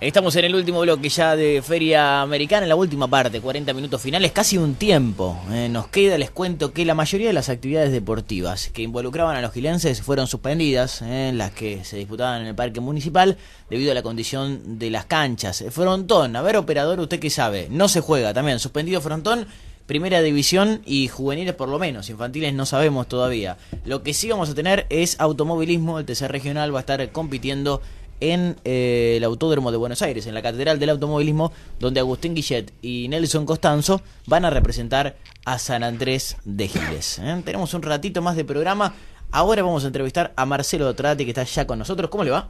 Estamos en el último bloque ya de Feria Americana, en la última parte, 40 minutos finales, casi un tiempo. Eh, nos queda, les cuento, que la mayoría de las actividades deportivas que involucraban a los gilenses fueron suspendidas, eh, las que se disputaban en el parque municipal, debido a la condición de las canchas. Eh, frontón, a ver, operador, usted que sabe, no se juega también, suspendido frontón. Primera división y juveniles por lo menos, infantiles no sabemos todavía. Lo que sí vamos a tener es automovilismo, el TC regional va a estar compitiendo en eh, el Autódromo de Buenos Aires, en la Catedral del Automovilismo, donde Agustín Guillet y Nelson Costanzo van a representar a San Andrés de Giles. ¿eh? Tenemos un ratito más de programa. Ahora vamos a entrevistar a Marcelo Trate que está ya con nosotros. ¿Cómo le va?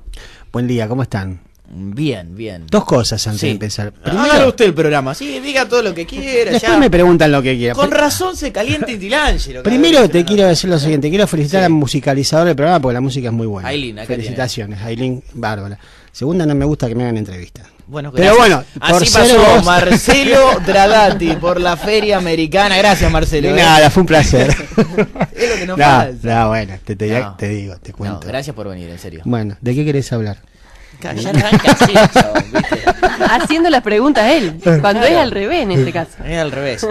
Buen día, ¿cómo están? Bien, bien. Dos cosas antes de empezar. Primero, usted el programa, sí, diga todo lo que quiera. Después ya. me preguntan lo que quiera. Con razón se calienta Intilangelo. Primero te quiero decir lo siguiente, quiero felicitar al musicalizador del programa porque la música es muy buena. Aileen, acá Felicitaciones, Ailín, bárbara. Segunda, no me gusta que me hagan entrevistas. Bueno, Pero bueno, así pasó Marcelo Dragati por la Feria Americana. Gracias, Marcelo. ¿eh? nada, fue un placer. es lo que no, falta. No, bueno, te, digo, te cuento. gracias por venir, en serio. Bueno, ¿de qué querés hablar? Haciendo las preguntas él, eh. cuando es al revés en este caso. Es al revés.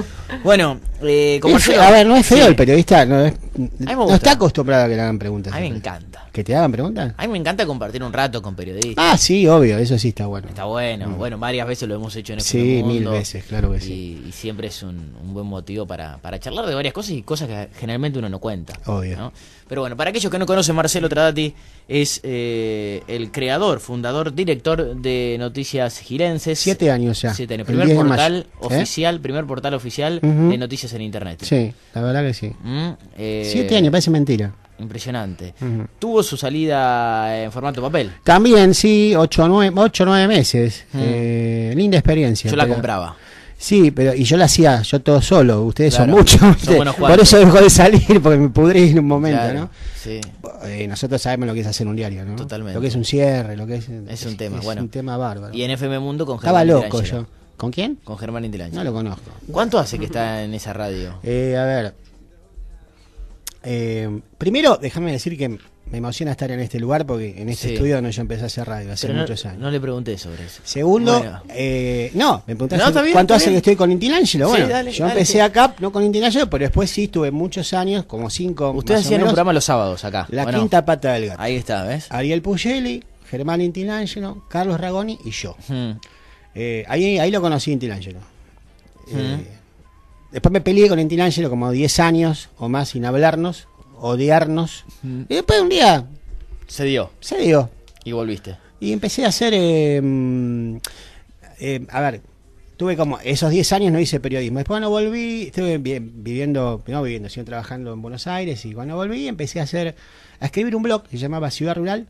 Bueno, eh, como a ver, no es feo el periodista, no es no está acostumbrada a que le hagan preguntas. A mí me encanta. ¿Que te hagan preguntas? A mí me encanta compartir un rato con periodistas. Ah, sí, obvio, eso sí está bueno. Está bueno, mm. bueno, varias veces lo hemos hecho en este Sí, mil veces, claro que sí. Y siempre es un, buen motivo para, charlar de varias cosas y cosas que generalmente uno no cuenta. Obvio. Pero bueno, para aquellos que no conocen, Marcelo Tradati es eh, el creador, fundador, director de Noticias Girenses. Siete años ya. Siete años. Primer portal ¿Eh? oficial, primer portal oficial de noticias en Internet. Sí, la verdad que sí. Mm, eh, Siete años, parece mentira. Impresionante. Tuvo su salida en formato papel. También, sí, ocho o 9, meses. Eh, linda experiencia. Yo la compraba. Sí, pero y yo la hacía yo todo solo, ustedes son muchos. por eso dejó de salir, porque me pudrí en un momento, ¿no? Sí. Eh, nosotros sabemos lo que es hacer un diario, ¿no? Totalmente. Lo que es un cierre, lo que es. Es un tema, bueno. Es un tema bárbaro. Y en FM Mundo con Germán Estaba loco yo. ¿Con quién? Con Germán Intelangelo. No lo conozco. ¿Cuánto hace que está en esa radio? Eh, a ver, eh, primero, déjame decir que me emociona estar en este lugar porque en este estudio no yo empecé a hacer radio hace muchos años. No le pregunté sobre eso. Segundo, eh, no, me preguntaste cuánto hace que estoy con Intilangelo. Bueno, yo empecé acá, no con Intilangelo, pero después sí estuve muchos años, como cinco. Ustedes hacían un programa los sábados acá. La quinta pata del gato. Ahí está, ¿ves? Ariel Pugelli, Germán Intilangelo, Carlos Ragoni y yo. Hmm. Eh, ahí, ahí lo conocí Intilangelo. Hmm. Eh, Después me peleé con Angelo como 10 años o más sin hablarnos, odiarnos. Y después un día. Se dio. Se dio. Y volviste. Y empecé a hacer. Em, em, a ver, tuve como. Esos 10 años no hice periodismo. Después cuando volví, estuve viviendo. No viviendo, sino trabajando en Buenos Aires. Y cuando volví, empecé a hacer. A escribir un blog que se llamaba Ciudad Rural.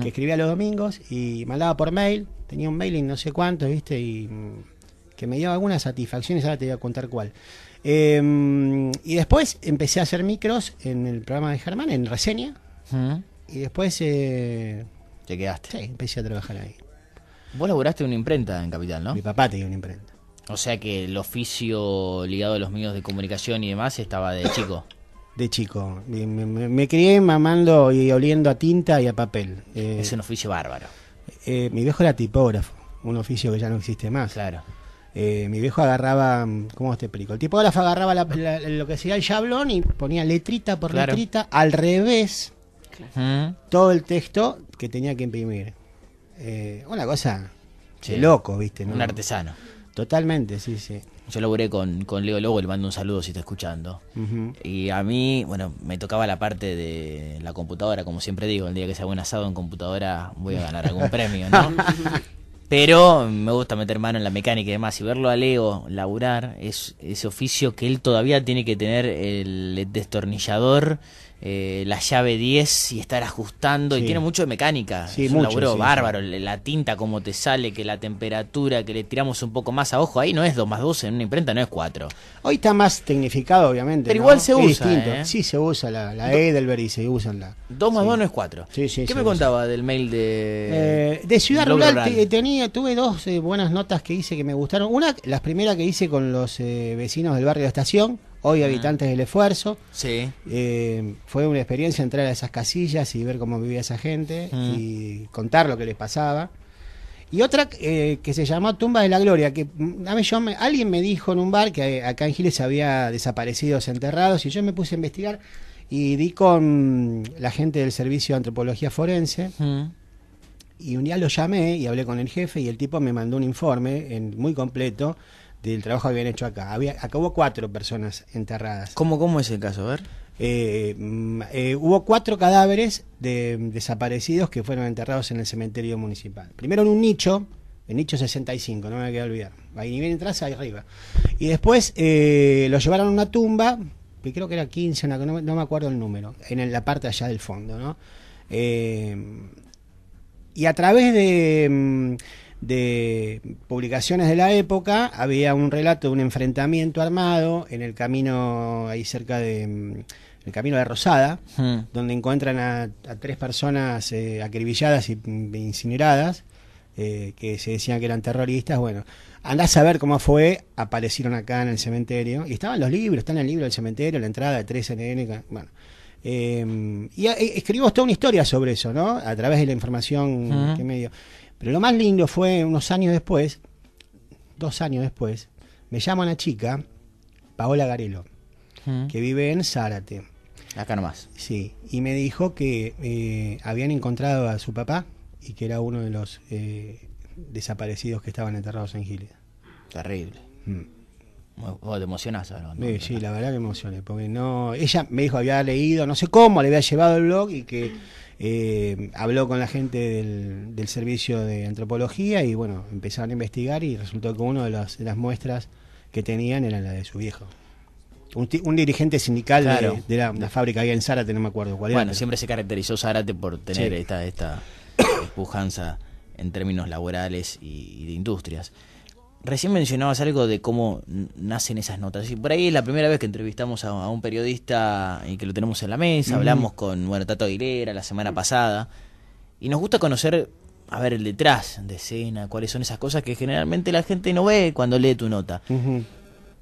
Que escribía los domingos y mandaba por mail. Tenía un mailing no sé cuánto, ¿viste? Y mm, que me dio algunas satisfacciones, ahora te voy a contar cuál. Em, y después empecé a hacer micros en el programa de Germán, en reseña. Mm. Y después... Eh, ¿Te quedaste? Sí, empecé a trabajar ahí. Vos laburaste en una imprenta en Capital, ¿no? Mi papá tenía una imprenta. O sea que el oficio ligado a los medios de comunicación y demás estaba de chico. De chico. Me, crié mamando y oliendo a tinta y a papel. Eh, es un oficio bárbaro. Eh, mi viejo era tipógrafo, un oficio que ya no existe más. Claro. Eh, mi viejo agarraba, ¿cómo te este explico? El tipógrafo agarraba la, lo que sería el chablón y ponía letrita por letrita al revés todo el texto que tenía que imprimir. Eh, una cosa loco, ¿viste? ¿no? Un artesano. Totalmente, sí, sí. Yo laburé con, con Leo Lobo, le mando un saludo si está escuchando. Y a mí, bueno, me tocaba la parte de la computadora, como siempre digo, el día que sea buen asado en computadora voy a ganar algún premio, ¿no? Pero me gusta meter mano en la mecánica y demás. Y verlo a Leo laburar es ese oficio que él todavía tiene que tener el destornillador, eh, la llave 10 y estar ajustando. Y tiene mucho de mecánica. Sí, mucho, bárbaro. La tinta, como te sale, que la temperatura, que le tiramos un poco más a ojo. Ahí no es 2 más 2 en una imprenta, no es 4. Hoy está más tecnificado, obviamente. Pero igual se usa. ¿eh? Sí, se usa la, la Edelberg y se usan la. 2 más 2 no es 4. ¿Qué me contaba del mail de. Eh, de Ciudad Rural, Rural. tenía tuve dos eh, buenas notas que hice que me gustaron. Una, las primera que hice con los eh, vecinos del barrio de Estación, hoy habitantes del esfuerzo. Sí. Eh, fue una experiencia entrar a esas casillas y ver cómo vivía esa gente y contar lo que les pasaba. Y otra que se llamó Tumba de la Gloria, que mm, a mí yo alguien me dijo en un bar que acá en Giles había desaparecidos enterrados y yo me puse a investigar y di con la gente del Servicio de Antropología Forense. Y un día lo llamé y hablé con el jefe y el tipo me mandó un informe muy completo del trabajo que habían hecho acá. Había, acá hubo cuatro personas enterradas. ¿Cómo, cómo es el caso? A ver. Eh, mm, eh, hubo cuatro cadáveres de desaparecidos que fueron enterrados en el cementerio municipal. Primero en un nicho, el nicho 65, no me voy a olvidar. Ahí bien entras, ahí arriba. Y después eh, lo llevaron a una tumba, que creo que era 15, no, no me acuerdo el número, en la parte allá del fondo, ¿no? Eh, y a través mm, de, publicaciones de la época había un relato de un enfrentamiento armado en el camino ahí cerca de mm, el camino de Rosada, hmm. donde encuentran a, tres personas eh, acribilladas e incineradas, eh, que se decían que eran terroristas. Bueno, andás a ver cómo fue, aparecieron acá en el cementerio, y estaban los libros, está en el libro del cementerio, la entrada de 3NN, bueno. Em, y e, escribimos toda una historia sobre eso, ¿no? A través de la información que me dio. Pero lo más lindo fue unos años después, dos años después, me llama una chica, Paola Garelo, que vive en Zárate. Acá nomás. Sí, y me dijo que eh, habían encontrado a su papá y que era uno de los eh, desaparecidos que estaban enterrados en Giles. Terrible. Mm. Vos te emocionás Sí, la verdad que emocioné, porque no. Ella me dijo había leído, no sé cómo, le había llevado el blog y que eh, habló con la gente del, servicio de antropología y bueno, empezaron a investigar y resultó que una de, las muestras que tenían era la de su viejo. Un, dirigente sindical de, la, fábrica había en Zárate, no me acuerdo cuál era. Bueno, siempre se caracterizó Zárate por tener esta, esta pujanza en términos laborales y de industrias recién mencionabas algo de cómo nacen esas notas. Y por ahí es la primera vez que entrevistamos a, un periodista y que lo tenemos en la mesa. Hablamos con bueno, Tato Aguilera la semana pasada. Y nos gusta conocer, a ver, el detrás de escena, cuáles son esas cosas que generalmente la gente no ve cuando lee tu nota.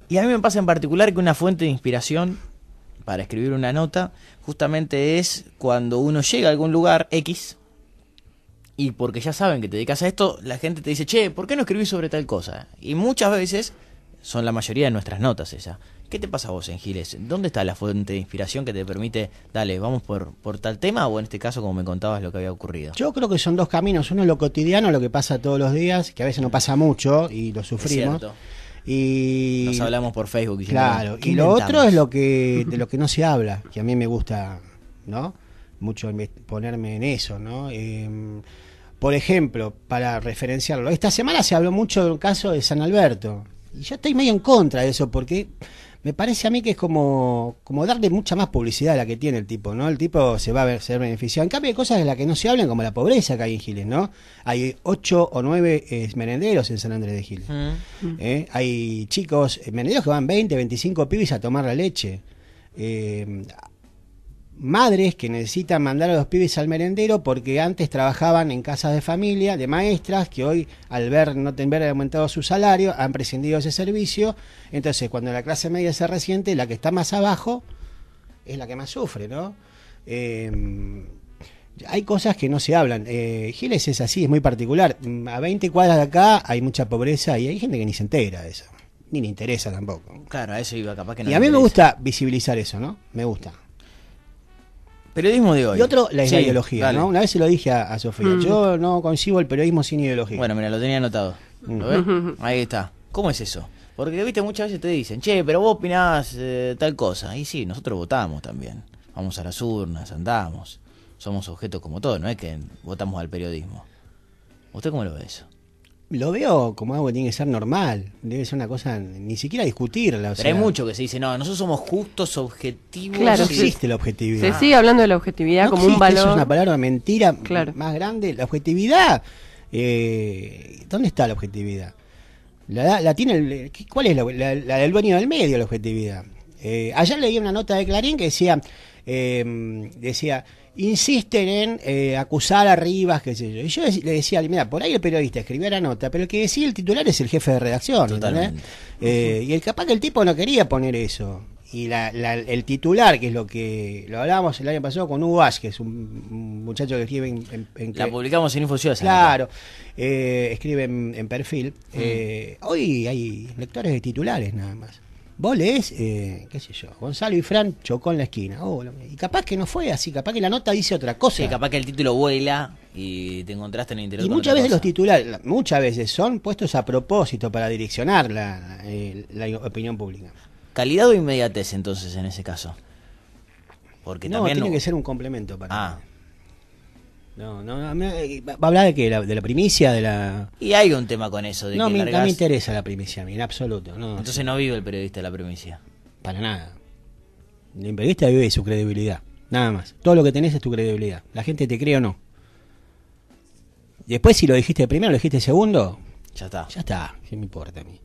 Y a mí me pasa en particular que una fuente de inspiración para escribir una nota justamente es cuando uno llega a algún lugar X y porque ya saben que te dedicas a esto, la gente te dice, che, ¿por qué no escribís sobre tal cosa? Y muchas veces son la mayoría de nuestras notas esas ¿Qué te pasa vos en Giles? ¿Dónde está la fuente de inspiración que te permite, dale, vamos por, por tal tema o en este caso, como me contabas, lo que había ocurrido? Yo creo que son dos caminos. Uno es lo cotidiano, lo que pasa todos los días, que a veces no pasa mucho y lo sufrimos. y nos hablamos por Facebook y claro y lo otro es lo que de lo que no se habla que a mí me gusta no mucho ponerme en eso no em, por ejemplo, para referenciarlo, esta semana se habló mucho del caso de San Alberto. Y yo estoy medio en contra de eso porque me parece a mí que es como, como darle mucha más publicidad a la que tiene el tipo, ¿no? El tipo se va a ver, ser beneficiado. En cambio, hay cosas de las que no se hablan, como la pobreza que hay en Giles, ¿no? Hay ocho o nueve eh, merenderos en San Andrés de Giles. Eh, hay chicos, eh, merenderos que van 20, 25 pibes a tomar la leche madres que necesitan mandar a los pibes al merendero porque antes trabajaban en casas de familia, de maestras, que hoy al ver no tener aumentado su salario han prescindido de ese servicio. Entonces, cuando la clase media se resiente, la que está más abajo es la que más sufre, ¿no? Em, hay cosas que no se hablan. Eh, Giles es así, es muy particular. Mm, a 20 cuadras de acá hay mucha pobreza y hay gente que ni se entera de eso. Ni le interesa tampoco. Claro, a eso iba capaz que no. Y a mí me gusta visibilizar eso, ¿no? Me gusta. Periodismo de hoy. Y otro, la, ideología, ¿no? Una vez se lo dije a, Sofía. Mm. Yo no concibo el periodismo sin ideología. Bueno, mira, lo tenía anotado. Mm. Ahí está. ¿Cómo es eso? Porque, viste, muchas veces te dicen, che, pero vos opinás eh, tal cosa. Y sí, nosotros votamos también. Vamos a las urnas, andamos. Somos objetos como todos, no es que votamos al periodismo. ¿Usted cómo lo ve eso? lo veo como algo que tiene que ser normal, debe ser una cosa ni siquiera discutirla. Pero hay mucho que se dice, no, nosotros somos justos, objetivos. no existe la objetividad. Se sigue hablando de la objetividad como un valor. Eso es una palabra mentira más grande. La objetividad, eh, ¿dónde está la objetividad? La, tiene ¿Cuál es la, del dueño del medio, la objetividad? Eh, ayer leí una nota de Clarín que decía, eh, decía, insisten en eh, acusar a Rivas, qué sé yo. Y yo le decía, mira, por ahí el periodista escribía la nota, pero el que decía el titular es el jefe de redacción. Eh, y el capaz que el tipo no quería poner eso. Y el titular, que es lo que lo hablábamos el año pasado con Hugo que es un, muchacho que escribe en... la publicamos en Infusión Claro, eh, escribe en, perfil. Mm. hoy hay lectores de titulares nada más. Vos lees, eh, qué sé yo, Gonzalo y Fran chocó en la esquina. Oh, y capaz que no fue así, capaz que la nota dice otra cosa. Y capaz que el título vuela y te encontraste en el interior. Y muchas veces los titulares, muchas veces son puestos a propósito para direccionar la, eh, opinión pública. Calidad o inmediatez entonces en ese caso. Porque no, también tiene que ser un complemento para. Ah. No, no, eh, ¿va a hablar de qué? ¿De la primicia? de la Y hay un tema con eso. De no, que me, me interesa la primicia, a mí, en absoluto. Entonces no vive el periodista la primicia. Para nada. El periodista vive su credibilidad, nada más. Todo lo que tenés es tu credibilidad. La gente te cree o no. Después si lo dijiste primero, lo dijiste segundo, ya está. Ya está, ¿qué me importa a mí?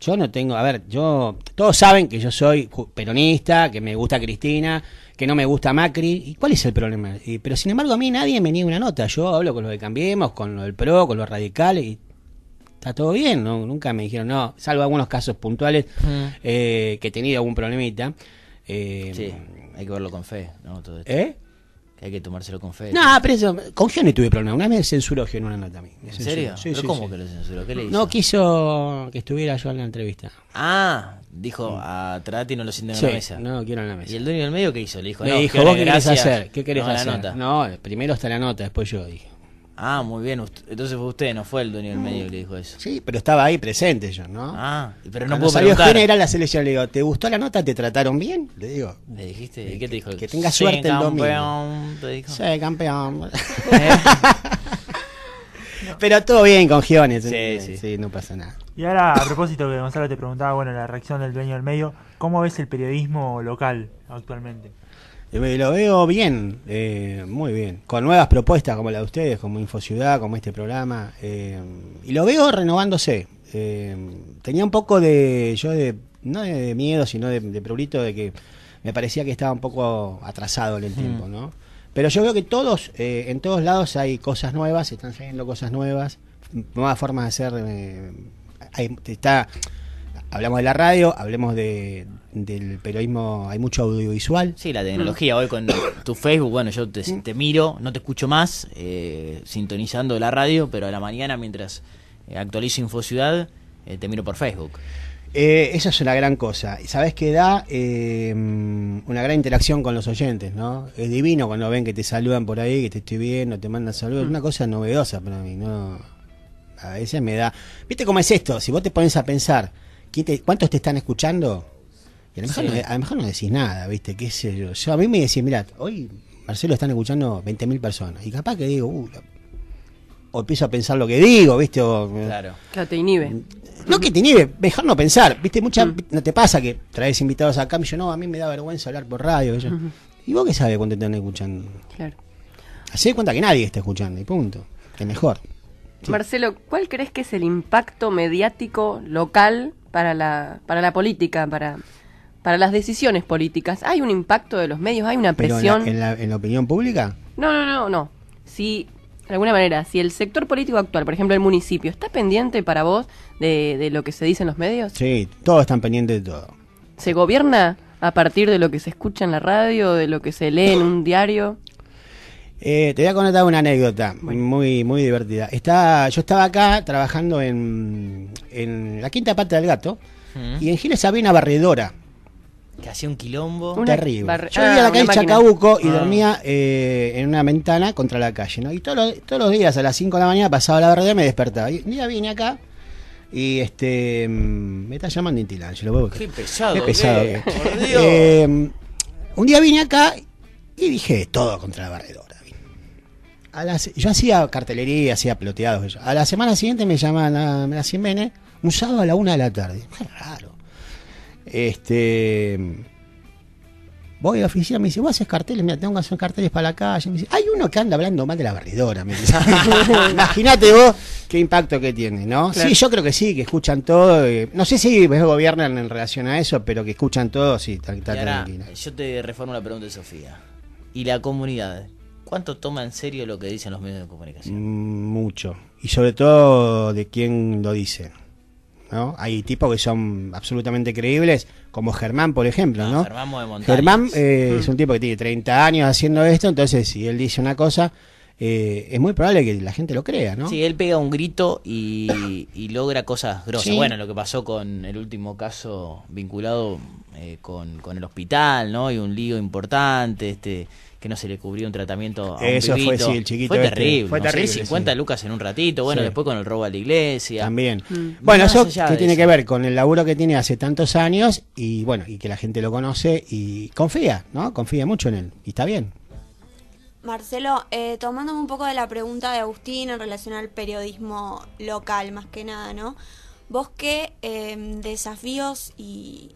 Yo no tengo, a ver, yo todos saben que yo soy peronista, que me gusta Cristina, que no me gusta Macri. ¿Y cuál es el problema? pero sin embargo, a mí nadie me niega una nota. Yo hablo con los de Cambiemos, con los del PRO, con los radicales. Y está todo bien. Nunca me dijeron, no, salvo algunos casos puntuales eh, que he tenido algún problemita. Eh, sí, hay que verlo con fe. ¿no? ¿Eh? hay que tomárselo con fe. No, pero con Gio no tuve problema. Una vez me censuró Gio en una nota a mí. ¿En serio? Sí, ¿Pero sí, cómo que lo censuró? ¿Qué le hizo? No quiso que estuviera yo en la entrevista. Ah, dijo a Trati no lo sienten en la mesa. No, quiero en la mesa. ¿Y el dueño del medio qué hizo? Le dijo, le no, dijo ¿qué vos qué querés hacer? ¿Qué querés hacer? No, primero está la nota, después yo dije. Ah, muy bien. Entonces fue usted, no fue el dueño del medio que le dijo eso. Sí, pero estaba ahí presente yo, ¿no? Ah, pero no Cuando puedo salió general la selección, le digo, ¿te gustó la nota? ¿Te trataron bien? Le digo. ¿Le dijiste? ¿Y qué te dijo? Que, tenga suerte campeón, el domingo. Te dijo. Sí, campeón. pero todo bien con Giones. Sí, sí. sí, no pasa nada. Y ahora, a propósito que Gonzalo te preguntaba, bueno, la reacción del dueño del medio, ¿cómo ves el periodismo local actualmente? Lo veo bien, eh, muy bien. Con nuevas propuestas como la de ustedes, como InfoCiudad, como este programa. Eh, y lo veo renovándose. Eh, tenía un poco de, yo de, no de miedo, sino de, de prurito de que me parecía que estaba un poco atrasado en el tiempo, ¿no? Pero yo veo que todos, en todos lados hay cosas nuevas, están saliendo cosas nuevas, nuevas formas de hacer. está, hablamos de la radio, hablemos de del periodismo hay mucho audiovisual. Sí, la tecnología. Hoy con tu Facebook, bueno, yo te, miro, no te escucho más, eh, sintonizando la radio, pero a la mañana mientras eh, actualizo InfoCiudad, eh, te miro por Facebook. Eh, esa es una gran cosa. Sabes qué da una gran interacción con los oyentes, ¿no? Es divino cuando ven que te saludan por ahí, que te estoy viendo, te mandan saludos. Es una cosa novedosa para mí, ¿no? A veces me da. ¿Viste cómo es esto? Si vos te pones a pensar, ¿cuántos te están escuchando? Y a lo, mejor no, decís nada, ¿viste? yo? a mí me decís, mirá, hoy Marcelo están escuchando 20.000 personas. Y capaz que digo, uh, o empiezo a pensar lo que digo, ¿viste? Eh, claro. Claro, te inhibe. Mm, no que te inhibe, dejar no pensar, ¿viste? Mm. No te pasa que traes invitados acá y yo, no, a mí me da vergüenza hablar por radio. ¿Y vos qué sabes cuánto te están escuchando? Claro. Hacé de cuenta que nadie está escuchando y punto. Es mejor. Marcelo, ¿cuál crees que es el impacto mediático local para la, para la política, para para las decisiones políticas. ¿Hay un impacto de los medios? ¿Hay una presión? en, la, opinión pública? No, no, no, no. Si de alguna manera, si el sector político actual, por ejemplo el municipio, ¿está pendiente para vos de, lo que se dice en los medios? Sí, todos están pendientes de todo. ¿Se gobierna a partir de lo que se escucha en la radio, de lo que se lee en un diario? Eh, te voy a contar una anécdota muy muy divertida. Está, yo estaba acá trabajando en, la quinta parte del gato mm. y en Giles había una barredora hacía un quilombo terrible. Yo vivía en la ah, calle Chacabuco y ah. dormía eh, en una ventana contra la calle, ¿no? Y todos los, días a las 5 de la mañana pasaba la verdad y me despertaba. Y un día vine acá y este mm, me está llamando Intilangelo. Qué pesado. Qué pesado. Eh, mm, un día vine acá y dije todo contra la barredora. yo hacía cartelería, hacía peloteados. A la semana siguiente me llamaban a, ah, la un sábado a la una de la tarde. Muy raro. Este. Voy a la oficina, me dice, vos haces carteles, mira, tengo que hacer carteles para la calle. hay uno que anda hablando mal de la barridora. imagínate vos qué impacto que tiene, ¿no? Sí, yo creo que sí, que escuchan todo. Eh, no sé si gobiernan en relación a eso, pero que escuchan todo, sí, está, Yo te reformo la pregunta de Sofía. ¿Y la comunidad? ¿Cuánto toma en serio lo que dicen los medios de comunicación? Mm, mucho. Y sobre todo de quién lo dice. ¿no? Hay tipos que son absolutamente creíbles, como Germán, por ejemplo, ah, ¿no? Germán, eh, es un tipo que tiene 30 años haciendo esto, entonces si él dice una cosa, eh, es muy probable que la gente lo crea, ¿no? Sí, él pega un grito y, logra cosas grosas. Bueno, lo que pasó con el último caso vinculado eh, con, con, el hospital, ¿no? Y un lío importante, este que no se le cubrió un tratamiento a un Eso fue, sí, el chiquito. Fue este. terrible. Fue 50 lucas en un ratito. Bueno, después con el robo a la iglesia. También. Mm. Bueno, eso tiene que ver con el laburo que tiene hace tantos años y bueno, y que la gente lo conoce y confía, ¿no? Confía mucho en él. Y está bien. Marcelo, eh, tomándome un poco de la pregunta de Agustín en relación al periodismo local, más que nada, ¿no? ¿Vos qué em, desafíos y,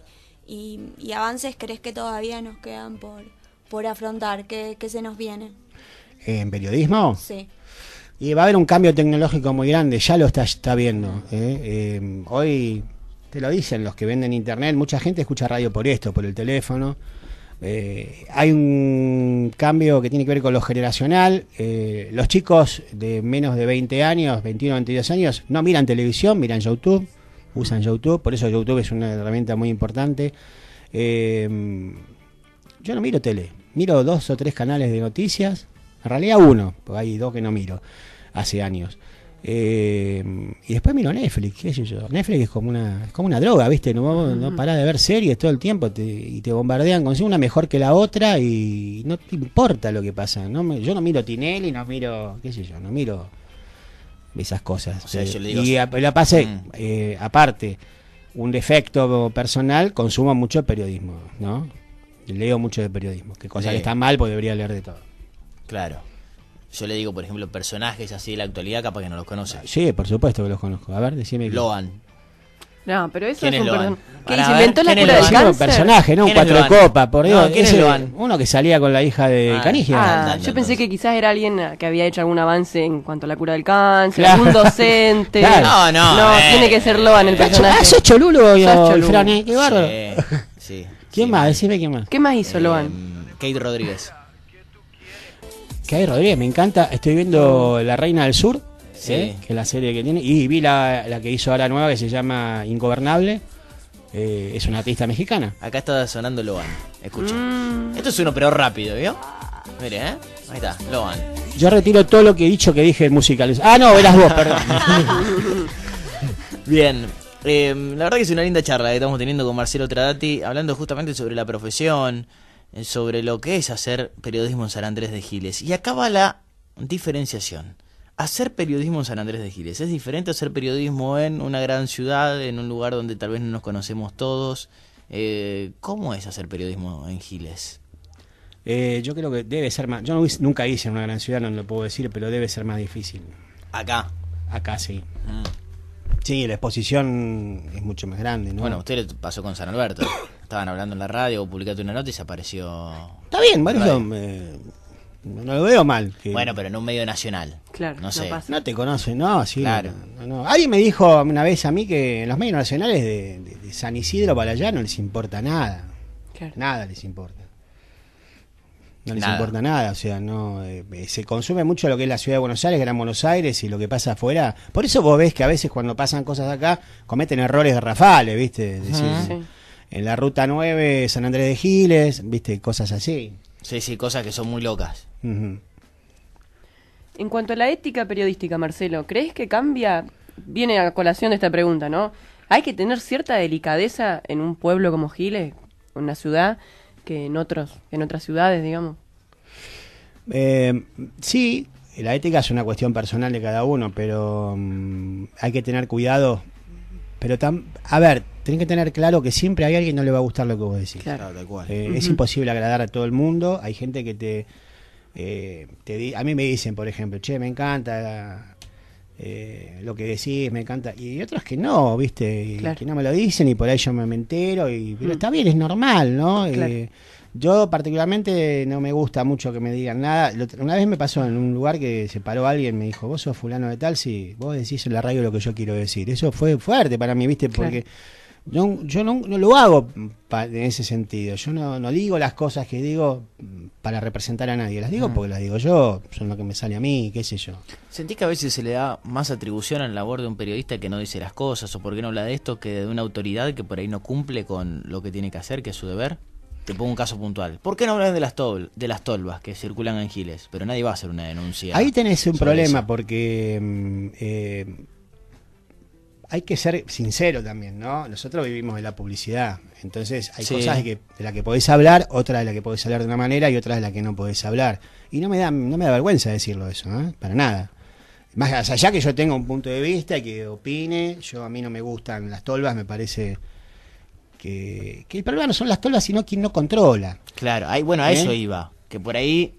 y avances crees que todavía nos quedan por, por afrontar que, se nos viene. ¿En periodismo? Sí. Y va a haber un cambio tecnológico muy grande, ya lo está, está viendo. ¿eh? Em, hoy te lo dicen los que venden internet, mucha gente escucha radio por esto, por el teléfono. Eh, hay un cambio que tiene que ver con lo generacional. Eh, los chicos de menos de 20 años, 21, 22 años, no miran televisión, miran YouTube, usan YouTube, por eso YouTube es una herramienta muy importante. Em, yo no miro tele, miro dos o tres canales de noticias, en realidad uno, porque hay dos que no miro hace años. Eh, y después miro Netflix, qué sé yo. Netflix es como una, como una droga, ¿viste? No, de ver series todo el tiempo y te bombardean con una mejor que la otra y no te importa lo que pasa. yo no miro Tinelli, no miro, qué sé yo, no miro esas cosas. Eh, y la pasé, mm. eh, aparte, un defecto personal, consumo mucho periodismo, ¿no? leo mucho de periodismo, que cosa que está mal porque debería leer de todo. Claro. Yo le digo, por ejemplo, personajes así de la actualidad, capaz que no los conoce. Ah, sí, por supuesto que los conozco. A ver, decime. Loan. No, pero eso es, un personaje. inventó la cura del cáncer. un personaje, ¿no? Un cuatro copas, por Dios. No, ¿quién es Loan? Uno que salía con la hija de ah, Canigia. Ah, yo pensé que quizás era alguien que había hecho algún avance en cuanto a la cura del cáncer, Un algún docente. No, no. No, eh. tiene que ser Loan el personaje. Ah, hecho cholulo, yo, Fran, eh, qué bárbaro. sí. ¿Quién más? Decime quién más. ¿Qué más hizo eh, Loan? Kate Rodríguez. Kate Rodríguez, me encanta. Estoy viendo oh. La Reina del Sur, eh, que es la serie que tiene. Y vi la, que hizo ahora nueva que se llama Ingobernable. Eh, es una artista mexicana. Acá está sonando Loan. Escucha. Mm. Esto es uno, pero rápido, ¿vio? Mire, ¿eh? Ahí está, Loan. Yo retiro todo lo que he dicho que dije musicales. Ah, no, eras vos, perdón. Bien. Em, la verdad que es una linda charla que estamos teniendo con Marcelo Tradati, hablando justamente sobre la profesión, eh, sobre lo que es hacer periodismo en San Andrés de Giles. Y acaba la diferenciación. Hacer periodismo en San Andrés de Giles es diferente a hacer periodismo en una gran ciudad, en un lugar donde tal vez no nos conocemos todos. Eh, ¿Cómo es hacer periodismo en Giles? Eh, yo creo que debe ser más. Yo no, nunca hice en una gran ciudad, no lo puedo decir, pero debe ser más difícil. Acá. Acá sí. Ah. Sí, la exposición es mucho más grande, Bueno, a usted le pasó con San Alberto. Estaban hablando en la radio, publicaste una nota y se apareció. Está bien, eh, no lo veo mal. Bueno, pero en un medio nacional. Claro, no No, te conoce, no, sí. Claro. No, no, Alguien me dijo una vez a mí que en los medios nacionales de, San Isidro para allá no les importa nada. Claro. Nada les importa. No les importa nada, o sea, no eh, se consume mucho lo que es la ciudad de Buenos Aires, Gran Buenos Aires y lo que pasa afuera. Por eso vos ves que a veces cuando pasan cosas acá cometen errores de rafales, ¿viste? En la ruta 9, San Andrés de Giles, ¿viste? Cosas así. Sí, sí, cosas que son muy locas. En cuanto a la ética periodística, Marcelo, ¿crees que cambia? Viene a colación de esta pregunta, ¿no? ¿Hay que tener cierta delicadeza en un pueblo como Giles, una ciudad? que en, otros, en otras ciudades, digamos. Eh, sí, la ética es una cuestión personal de cada uno, pero mm, hay que tener cuidado. Pero a ver, tenés que tener claro que siempre hay alguien que no le va a gustar lo que vos decís. Claro. de acuerdo. Eh, es imposible agradar a todo el mundo. Hay gente que te, eh, te... a mí me dicen, por ejemplo, che, me encanta eh, lo que decís me encanta. Y otros que no, ¿viste? Que no me lo dicen y por ahí yo me entero. Y, pero mm. está bien, es normal, ¿no? Eh, yo particularmente no me gusta mucho que me digan nada. Una vez me pasó en un lugar que se paró alguien, me dijo, vos sos fulano de tal, si vos decís en la radio lo que yo quiero decir. Eso fue fuerte para mí, ¿viste? Porque... Yo, no, lo hago en ese sentido. Yo no, digo las cosas que digo para representar a nadie. Las digo porque las digo yo, son lo que me sale a mí, qué sé yo. ¿Sentís que a veces se le da más atribución a la labor de un periodista que no dice las cosas o por qué no habla de esto que de una autoridad que por ahí no cumple con lo que tiene que hacer, que es su deber? Te pongo un caso puntual. ¿Por qué no hablan de las, tol de las tolvas que circulan en Giles? Pero nadie va a hacer una denuncia. Ahí tenés un problema porque... Mm, eh, hay que ser sincero también, ¿no? Nosotros vivimos de la publicidad, entonces hay cosas de, que, las que podés hablar, otras de la que podés hablar de una manera y otras de la que no podés hablar. Y no me da, no me da vergüenza decirlo eso, ¿no? ¿eh? Para nada. Más allá que yo tenga un punto de vista y que opine, yo a mí no me gustan las tolvas, me parece que, que el problema no son las tolvas, sino quien no controla. Claro, ahí, bueno, a eso ¿Eh? iba, que por ahí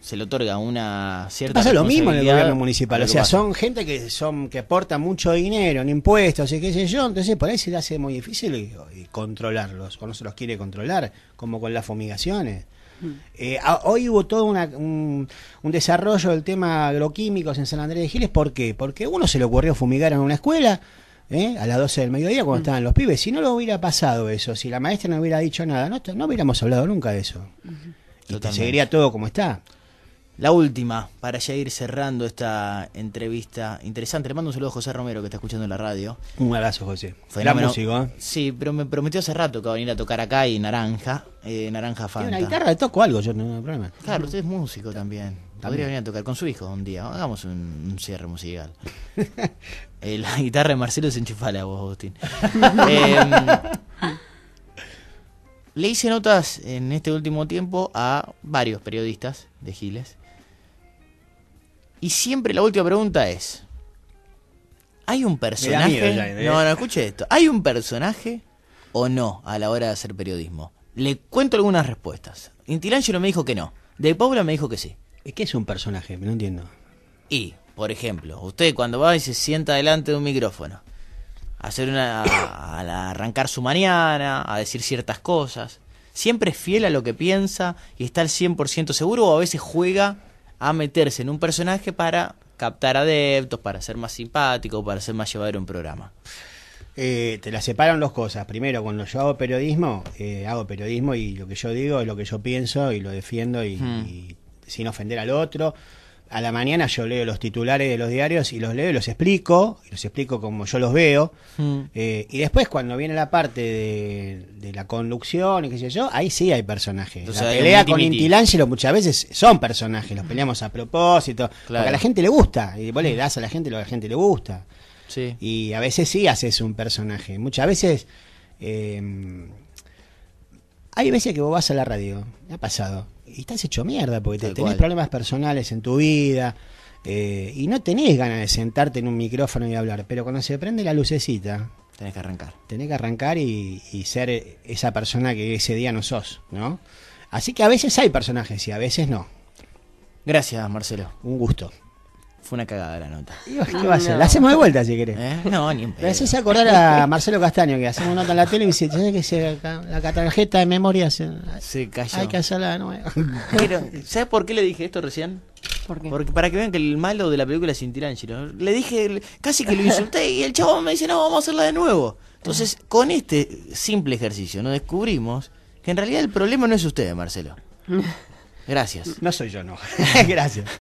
se le otorga una cierta. Pasa lo mismo en el gobierno municipal. O sea, son gente que son que aporta mucho dinero en impuestos y qué sé yo. Entonces, por ahí se le hace muy difícil controlarlos. O no se los quiere controlar, como con las fumigaciones. Mm. Eh, hoy hubo todo un, desarrollo del tema agroquímicos en San Andrés de Giles. ¿Por qué? Porque uno se le ocurrió fumigar en una escuela. ¿eh? a las 12 del mediodía cuando mm. estaban los pibes. Si no lo hubiera pasado eso, si la maestra no hubiera dicho nada, no, no hubiéramos hablado nunca de eso. Mm. Y te seguiría todo como está. La última, para ya ir cerrando esta entrevista interesante. Le mando un saludo a José Romero, que está escuchando en la radio. Un abrazo, José. Fue La ¿eh? Sí, pero me prometió hace rato que va a venir a tocar acá y Naranja, eh, Naranja Fanta. Tiene una guitarra, toco algo, yo no hay problema. Claro, usted es músico también. Podría venir a tocar con su hijo un día. Hagamos un, cierre musical. Eh, la guitarra de Marcelo se enchufala vos, Agustín. Eh, le hice notas en este último tiempo a varios periodistas de Giles y siempre la última pregunta es: ¿hay un personaje? ¿eh? No, no, escuche esto. ¿Hay un personaje o no a la hora de hacer periodismo? Le cuento algunas respuestas. Intilangelo me dijo que no. De Paula me dijo que sí. ¿Qué es un personaje? No entiendo. Y, por ejemplo, usted cuando va y se sienta delante de un micrófono, a hacer una, a, a arrancar su mañana, a decir ciertas cosas, siempre es fiel a lo que piensa y está al 100% seguro o a veces juega a meterse en un personaje para captar adeptos, para ser más simpático, para ser más llevadero un programa. Eh, te la separan dos cosas. Primero, cuando yo hago periodismo, eh, hago periodismo y lo que yo digo es lo que yo pienso y lo defiendo y hmm. sin ofender al otro a la mañana yo leo los titulares de los diarios y los leo y los explico, y los explico como yo los veo. Hmm. Eh, y después cuando viene la parte de, la conducción y qué sé yo, ahí sí hay personajes. la pelea con Intilangelo muchas veces son personajes, los peleamos a propósito, porque a la gente le gusta, y vos le das a la gente lo que a la gente le gusta. Sí. Y a veces sí haces un personaje, muchas veces... Eh, hay veces que vos vas a la radio, me ha pasado, y estás hecho mierda porque te, tenés problemas personales en tu vida eh, y no tenés ganas de sentarte en un micrófono y hablar, pero cuando se prende la lucecita... Tenés que arrancar. Tenés que arrancar y, y ser esa persona que ese día no sos, ¿no? Así que a veces hay personajes y a veces no. Gracias, Marcelo. Un gusto. Fue una cagada la nota. ¿Qué va a hacer? La hacemos de vuelta si querés. ¿Eh? No, ni un pedo. Me acordar a Marcelo Castaño que hacemos nota en la tele y dice, ¿sabes que se, la tarjeta de memoria se, cayó? Hay que hacerla de nuevo. Pero, ¿sabes por qué le dije esto recién? ¿Por qué? Porque para que vean que el malo de la película es no. Le dije, casi que lo insulté y el chavo me dice, no, vamos a hacerla de nuevo. Entonces, con este simple ejercicio, nos descubrimos que en realidad el problema no es usted, Marcelo. Gracias. No soy yo, no. Gracias.